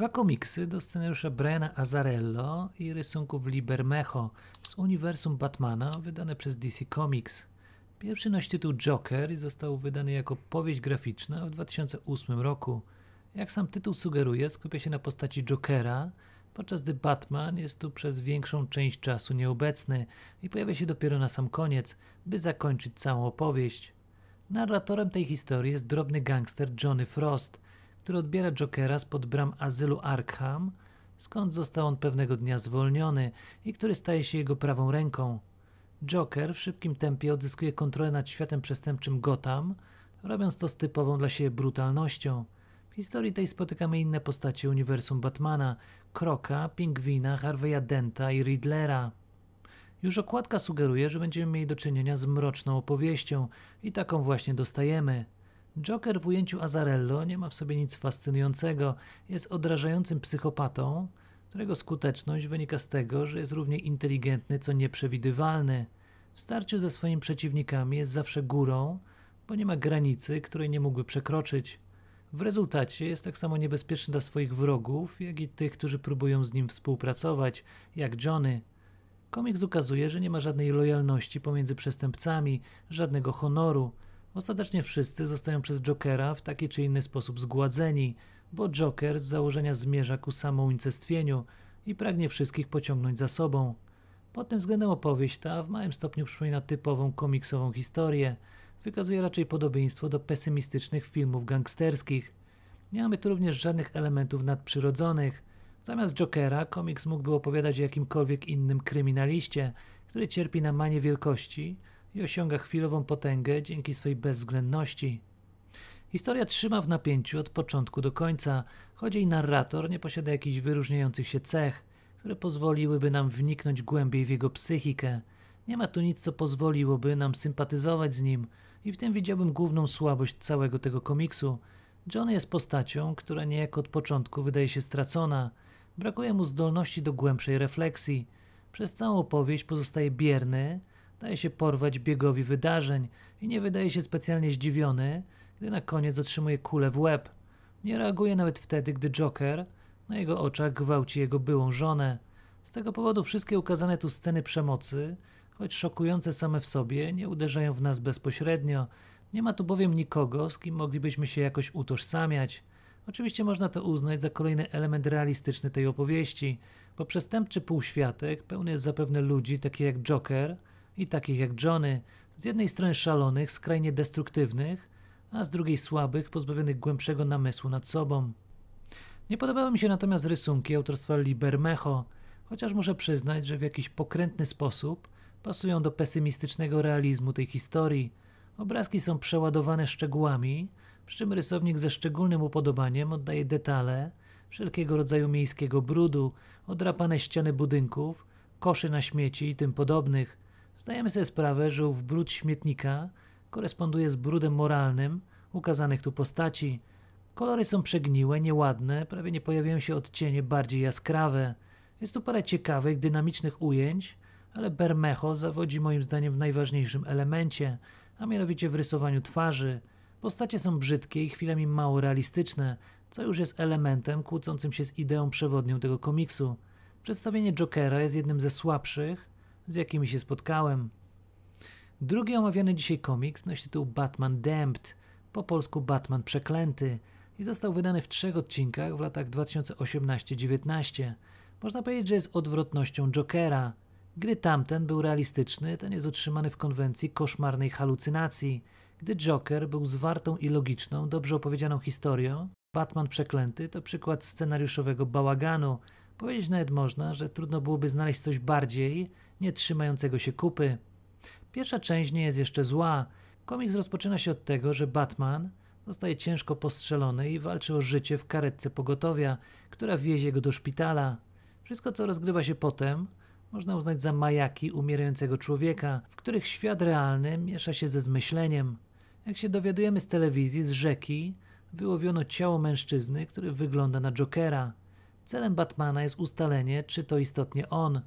dwa komiksy do scenariusza Brena Azarello i rysunków Libermecho z uniwersum Batmana, wydane przez DC Comics. Pierwszy nosi tytuł Joker i został wydany jako powieść graficzna w 2008 roku. Jak sam tytuł sugeruje, skupia się na postaci Jokera, podczas gdy Batman jest tu przez większą część czasu nieobecny i pojawia się dopiero na sam koniec, by zakończyć całą opowieść. Narratorem tej historii jest drobny gangster Johnny Frost – który odbiera Jokera spod bram azylu Arkham, skąd został on pewnego dnia zwolniony i który staje się jego prawą ręką. Joker w szybkim tempie odzyskuje kontrolę nad światem przestępczym Gotham, robiąc to z typową dla siebie brutalnością. W historii tej spotykamy inne postacie uniwersum Batmana, Kroka, Pingwina, Harveya Denta i Riddlera. Już okładka sugeruje, że będziemy mieli do czynienia z mroczną opowieścią i taką właśnie dostajemy. Joker w ujęciu Azarello nie ma w sobie nic fascynującego, jest odrażającym psychopatą, którego skuteczność wynika z tego, że jest równie inteligentny co nieprzewidywalny. W starciu ze swoimi przeciwnikami jest zawsze górą, bo nie ma granicy, której nie mógłby przekroczyć. W rezultacie jest tak samo niebezpieczny dla swoich wrogów, jak i tych, którzy próbują z nim współpracować, jak Johnny. Komiks ukazuje, że nie ma żadnej lojalności pomiędzy przestępcami, żadnego honoru, Ostatecznie wszyscy zostają przez Jokera w taki czy inny sposób zgładzeni, bo Joker z założenia zmierza ku samounicestwieniu i pragnie wszystkich pociągnąć za sobą. Pod tym względem opowieść ta w małym stopniu przypomina typową komiksową historię, wykazuje raczej podobieństwo do pesymistycznych filmów gangsterskich. Nie mamy tu również żadnych elementów nadprzyrodzonych. Zamiast Jokera komiks mógłby opowiadać o jakimkolwiek innym kryminaliście, który cierpi na manię wielkości, i osiąga chwilową potęgę dzięki swojej bezwzględności. Historia trzyma w napięciu od początku do końca, choć jej narrator nie posiada jakichś wyróżniających się cech, które pozwoliłyby nam wniknąć głębiej w jego psychikę. Nie ma tu nic, co pozwoliłoby nam sympatyzować z nim i w tym widziałbym główną słabość całego tego komiksu. John jest postacią, która niejako od początku wydaje się stracona. Brakuje mu zdolności do głębszej refleksji. Przez całą opowieść pozostaje bierny, daje się porwać biegowi wydarzeń i nie wydaje się specjalnie zdziwiony, gdy na koniec otrzymuje kulę w łeb. Nie reaguje nawet wtedy, gdy Joker na jego oczach gwałci jego byłą żonę. Z tego powodu wszystkie ukazane tu sceny przemocy, choć szokujące same w sobie, nie uderzają w nas bezpośrednio. Nie ma tu bowiem nikogo, z kim moglibyśmy się jakoś utożsamiać. Oczywiście można to uznać za kolejny element realistyczny tej opowieści, bo przestępczy półświatek pełny jest zapewne ludzi takich jak Joker – i takich jak Johnny, z jednej strony szalonych, skrajnie destruktywnych, a z drugiej słabych, pozbawionych głębszego namysłu nad sobą. Nie podobały mi się natomiast rysunki autorstwa Libermecho, chociaż muszę przyznać, że w jakiś pokrętny sposób pasują do pesymistycznego realizmu tej historii. Obrazki są przeładowane szczegółami, przy czym rysownik ze szczególnym upodobaniem oddaje detale wszelkiego rodzaju miejskiego brudu, odrapane ściany budynków, koszy na śmieci i tym podobnych. Zdajemy sobie sprawę, że ów brud śmietnika koresponduje z brudem moralnym ukazanych tu postaci. Kolory są przegniłe, nieładne, prawie nie pojawiają się odcienie bardziej jaskrawe. Jest tu parę ciekawych, dynamicznych ujęć, ale Bermejo zawodzi moim zdaniem w najważniejszym elemencie, a mianowicie w rysowaniu twarzy. Postacie są brzydkie i chwilami mało realistyczne, co już jest elementem kłócącym się z ideą przewodnią tego komiksu. Przedstawienie Jokera jest jednym ze słabszych, z jakimi się spotkałem. Drugi omawiany dzisiaj komiks nosi tytuł Batman Damned, po polsku Batman Przeklęty i został wydany w trzech odcinkach w latach 2018-19. Można powiedzieć, że jest odwrotnością Jokera. Gdy tamten był realistyczny, ten jest utrzymany w konwencji koszmarnej halucynacji. Gdy Joker był zwartą i logiczną, dobrze opowiedzianą historią, Batman Przeklęty to przykład scenariuszowego bałaganu. Powiedzieć nawet można, że trudno byłoby znaleźć coś bardziej nie trzymającego się kupy. Pierwsza część nie jest jeszcze zła. Komiks rozpoczyna się od tego, że Batman zostaje ciężko postrzelony i walczy o życie w karetce pogotowia, która wiezie go do szpitala. Wszystko, co rozgrywa się potem, można uznać za majaki umierającego człowieka, w których świat realny miesza się ze zmyśleniem. Jak się dowiadujemy z telewizji, z rzeki, wyłowiono ciało mężczyzny, który wygląda na Jokera. Celem Batmana jest ustalenie, czy to istotnie on.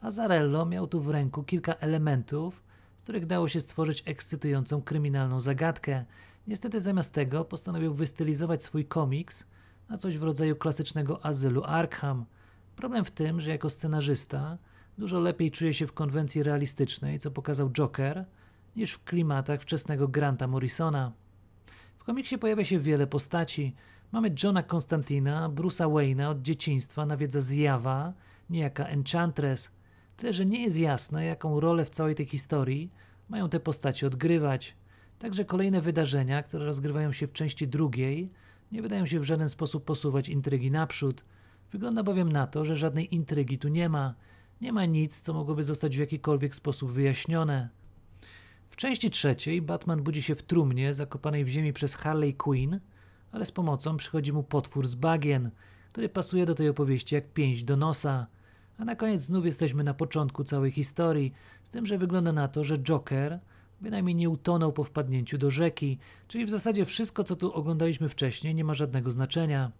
Azarello miał tu w ręku kilka elementów, z których dało się stworzyć ekscytującą kryminalną zagadkę. Niestety zamiast tego postanowił wystylizować swój komiks na coś w rodzaju klasycznego azylu Arkham. Problem w tym, że jako scenarzysta dużo lepiej czuje się w konwencji realistycznej, co pokazał Joker, niż w klimatach wczesnego Granta Morrisona. W komiksie pojawia się wiele postaci. Mamy Johna Constantina, Bruce'a Wayne'a od dzieciństwa nawiedza zjawa, niejaka Enchantress – Tyle, że nie jest jasne, jaką rolę w całej tej historii mają te postacie odgrywać. Także kolejne wydarzenia, które rozgrywają się w części drugiej, nie wydają się w żaden sposób posuwać intrygi naprzód. Wygląda bowiem na to, że żadnej intrygi tu nie ma. Nie ma nic, co mogłoby zostać w jakikolwiek sposób wyjaśnione. W części trzeciej Batman budzi się w trumnie zakopanej w ziemi przez Harley Quinn, ale z pomocą przychodzi mu potwór z bagien, który pasuje do tej opowieści jak pięść do nosa. A na koniec znów jesteśmy na początku całej historii, z tym, że wygląda na to, że Joker bynajmniej nie utonął po wpadnięciu do rzeki, czyli w zasadzie wszystko, co tu oglądaliśmy wcześniej, nie ma żadnego znaczenia.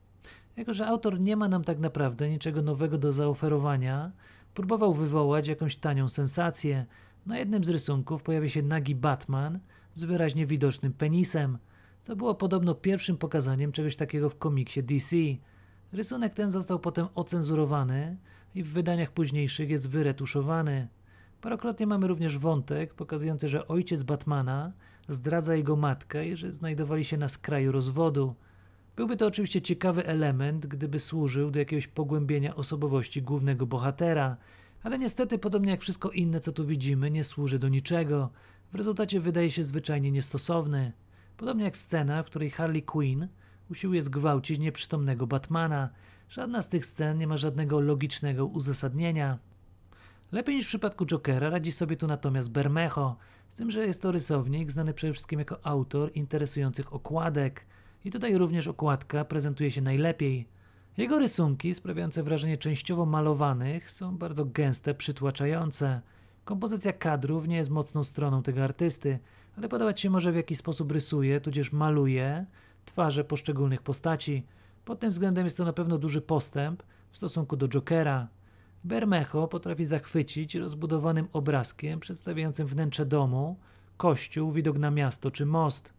Jako, że autor nie ma nam tak naprawdę niczego nowego do zaoferowania, próbował wywołać jakąś tanią sensację. Na jednym z rysunków pojawia się nagi Batman z wyraźnie widocznym penisem, co było podobno pierwszym pokazaniem czegoś takiego w komiksie DC. Rysunek ten został potem ocenzurowany i w wydaniach późniejszych jest wyretuszowany. Parokrotnie mamy również wątek pokazujący, że ojciec Batmana zdradza jego matkę i że znajdowali się na skraju rozwodu. Byłby to oczywiście ciekawy element, gdyby służył do jakiegoś pogłębienia osobowości głównego bohatera, ale niestety, podobnie jak wszystko inne, co tu widzimy, nie służy do niczego. W rezultacie wydaje się zwyczajnie niestosowny. Podobnie jak scena, w której Harley Quinn usiłuje zgwałcić nieprzytomnego Batmana. Żadna z tych scen nie ma żadnego logicznego uzasadnienia. Lepiej niż w przypadku Jokera radzi sobie tu natomiast Bermejo, z tym, że jest to rysownik znany przede wszystkim jako autor interesujących okładek. I tutaj również okładka prezentuje się najlepiej. Jego rysunki, sprawiające wrażenie częściowo malowanych, są bardzo gęste, przytłaczające. Kompozycja kadrów nie jest mocną stroną tego artysty, ale podobać się może w jaki sposób rysuje, tudzież maluje, twarze poszczególnych postaci. Pod tym względem jest to na pewno duży postęp w stosunku do Jokera. Bermejo potrafi zachwycić rozbudowanym obrazkiem przedstawiającym wnętrze domu, kościół, widok na miasto czy most.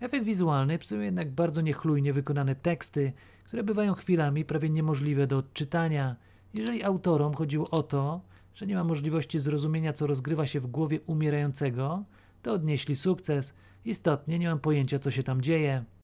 Efekt wizualny psują jednak bardzo niechlujnie wykonane teksty, które bywają chwilami prawie niemożliwe do odczytania. Jeżeli autorom chodziło o to, że nie ma możliwości zrozumienia, co rozgrywa się w głowie umierającego, to odnieśli sukces. Istotnie nie mam pojęcia, co się tam dzieje.